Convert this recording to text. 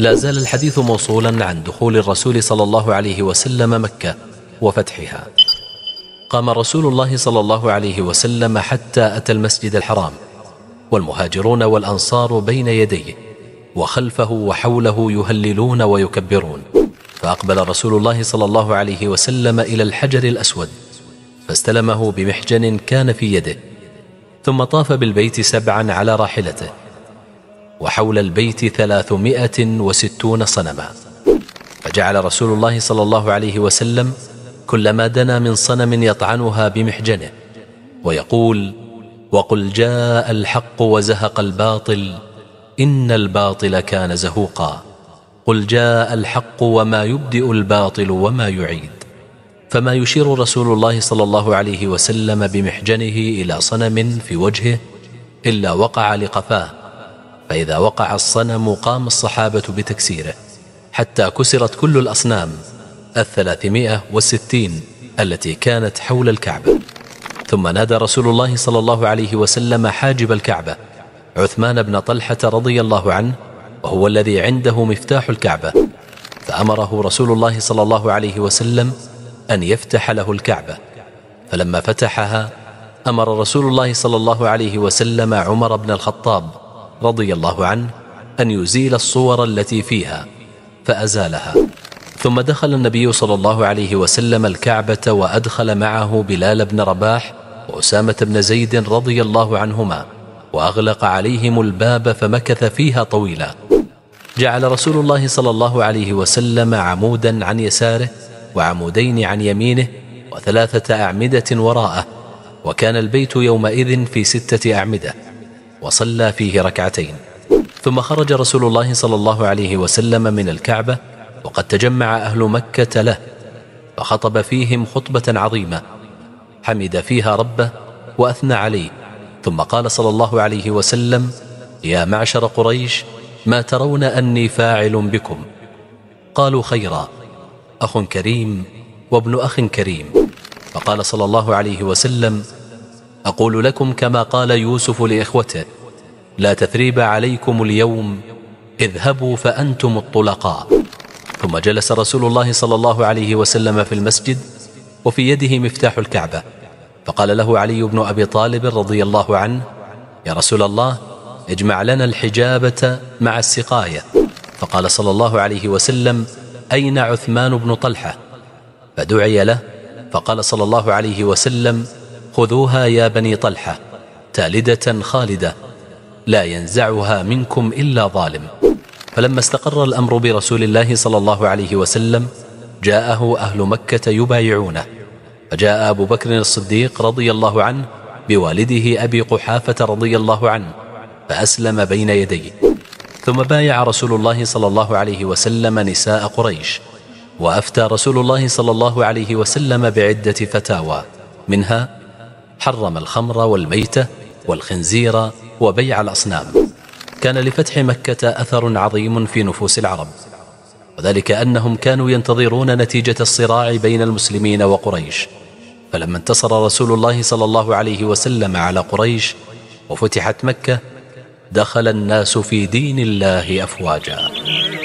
لا زال الحديث موصولا عن دخول الرسول صلى الله عليه وسلم مكة وفتحها قام رسول الله صلى الله عليه وسلم حتى أتى المسجد الحرام والمهاجرون والأنصار بين يديه وخلفه وحوله يهللون ويكبرون فأقبل رسول الله صلى الله عليه وسلم إلى الحجر الأسود فاستلمه بمحجن كان في يده ثم طاف بالبيت سبعا على راحلته وحول البيت ثلاثمائة وستون صنما فجعل رسول الله صلى الله عليه وسلم كلما دنا من صنم يطعنها بمحجنه ويقول وقل جاء الحق وزهق الباطل إن الباطل كان زهوقا قل جاء الحق وما يبدئ الباطل وما يعيد فما يشير رسول الله صلى الله عليه وسلم بمحجنه إلى صنم في وجهه إلا وقع لقفاه فإذا وقع الصنم قام الصحابة بتكسيره حتى كسرت كل الأصنام الثلاثمائة والستين التي كانت حول الكعبة ثم نادى رسول الله صلى الله عليه وسلم حاجب الكعبة عثمان بن طلحة رضي الله عنه وهو الذي عنده مفتاح الكعبة فأمره رسول الله صلى الله عليه وسلم أن يفتح له الكعبة فلما فتحها أمر رسول الله صلى الله عليه وسلم عمر بن الخطاب رضي الله عنه أن يزيل الصور التي فيها فأزالها ثم دخل النبي صلى الله عليه وسلم الكعبة وأدخل معه بلال بن رباح وأسامة بن زيد رضي الله عنهما وأغلق عليهم الباب فمكث فيها طويلا جعل رسول الله صلى الله عليه وسلم عمودا عن يساره وعمودين عن يمينه وثلاثة أعمدة وراءه وكان البيت يومئذ في ستة أعمده وصلى فيه ركعتين ثم خرج رسول الله صلى الله عليه وسلم من الكعبة وقد تجمع أهل مكة له فخطب فيهم خطبة عظيمة حمد فيها ربه وأثنى عليه ثم قال صلى الله عليه وسلم يا معشر قريش ما ترون أني فاعل بكم قالوا خيرا أخ كريم وابن أخ كريم فقال صلى الله عليه وسلم أقول لكم كما قال يوسف لإخوته لا تثريب عليكم اليوم اذهبوا فأنتم الطلقاء ثم جلس رسول الله صلى الله عليه وسلم في المسجد وفي يده مفتاح الكعبة فقال له علي بن أبي طالب رضي الله عنه يا رسول الله اجمع لنا الحجابة مع السقاية فقال صلى الله عليه وسلم أين عثمان بن طلحة فدعي له فقال صلى الله عليه وسلم خذوها يا بني طلحة تالدة خالدة لا ينزعها منكم إلا ظالم فلما استقر الأمر برسول الله صلى الله عليه وسلم جاءه أهل مكة يبايعونه فجاء أبو بكر الصديق رضي الله عنه بوالده أبي قحافة رضي الله عنه فأسلم بين يديه ثم بايع رسول الله صلى الله عليه وسلم نساء قريش وأفتى رسول الله صلى الله عليه وسلم بعدة فتاوى منها حرم الخمر والميتة والخنزير وبيع الأصنام كان لفتح مكة أثر عظيم في نفوس العرب وذلك أنهم كانوا ينتظرون نتيجة الصراع بين المسلمين وقريش فلما انتصر رسول الله صلى الله عليه وسلم على قريش وفتحت مكة دخل الناس في دين الله أفواجا